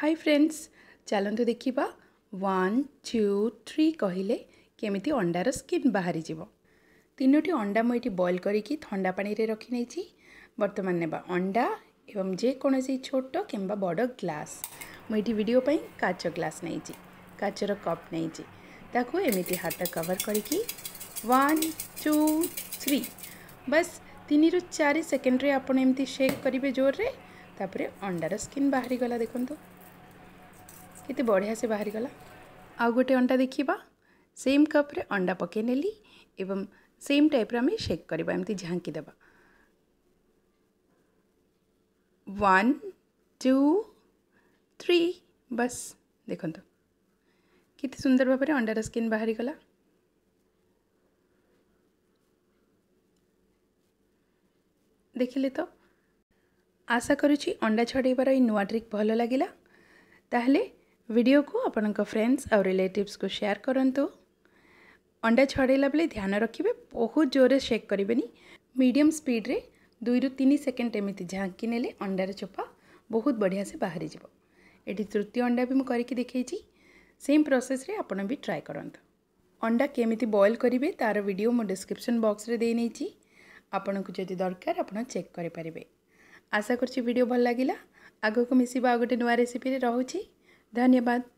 high friends ଚାଲନ୍ତୁ ଦେଖିବା one two three କହିଲେ କେମିତି ଅଣ୍ଡାର ସ୍କିନ୍ ବାହାରିଯିବ ତିନୋଟି ଅଣ୍ଡା ମୁଁ ଏଠି ବଏଲ୍ କରିକି ଥଣ୍ଡା ପାଣିରେ ରଖିନେଇଛି ବର୍ତ୍ତମାନ ନେବା ଅଣ୍ଡା ଏବଂ ଯେକୌଣସି ଛୋଟ କିମ୍ବା ବଡ଼ ଗ୍ଲାସ୍ ମୁଁ ଏଠି ଭିଡ଼ିଓ ପାଇଁ କାଚ ଗ୍ଲାସ୍ ନେଇଛି କାଚର କପ୍ ନେଇଛି ତାକୁ ଏମିତି ହାତ କଭର୍ କରିକି ୱାନ୍ ଟୁ ଥ୍ରୀ ବାସ୍ ତିନିରୁ ଚାରି ସେକେଣ୍ଡରେ ଆପଣ ଏମିତି ଶେକ୍ କରିବେ ଜୋରରେ ତାପରେ ଅଣ୍ଡାର ସ୍କିନ୍ ବାହାରିଗଲା ଦେଖନ୍ତୁ कितने बढ़िया से बाहरी गला आउ गोटे अंडा देखा सेम कप्रे अंडा पके नेली एवं सेम टाइप रे शेक करवा एम झाकी दे थ्री बस देखता कितने सुंदर भाव अंडार स्किन बाहरी गला देखिले तो आशा करुच्ची अंडा छड़ेबार नुआ ट्रिक भल लगे ताहले ଭିଡ଼ିଓକୁ ଆପଣଙ୍କ ଫ୍ରେଣ୍ଡସ୍ ଆଉ ରିଲେଟିଭ୍ସକୁ ସେୟାର କରନ୍ତୁ ଅଣ୍ଡା ଛଡ଼େଇଲା ବେଳେ ଧ୍ୟାନ ରଖିବେ ବହୁତ ଜୋରରେ ଶେକ୍ କରିବେନି ମିଡ଼ିୟମ୍ ସ୍ପିଡ଼୍ରେ ଦୁଇରୁ ତିନି ସେକେଣ୍ଡ ଏମିତି ଝାଙ୍କି ନେଲେ ଅଣ୍ଡାର ଚୋପା ବହୁତ ବଢ଼ିଆ ସେ ବାହାରିଯିବ ଏଠି ତୃତୀୟ ଅଣ୍ଡା ବି ମୁଁ କରିକି ଦେଖେଇଛି ସେମ୍ ପ୍ରୋସେସ୍ରେ ଆପଣ ବି ଟ୍ରାଏ କରନ୍ତୁ ଅଣ୍ଡା କେମିତି ବଏଲ୍ କରିବେ ତା'ର ଭିଡ଼ିଓ ମୁଁ ଡିସ୍କ୍ରିପ୍ସନ୍ ବକ୍ସରେ ଦେଇ ନେଇଛି ଆପଣଙ୍କୁ ଯଦି ଦରକାର ଆପଣ ଚେକ୍ କରିପାରିବେ ଆଶା କରୁଛି ଭିଡ଼ିଓ ଭଲ ଲାଗିଲା ଆଗକୁ ମିଶିବା ଆଉ ଗୋଟେ ନୂଆ ରେସିପିରେ ରହୁଛି धन्यवाद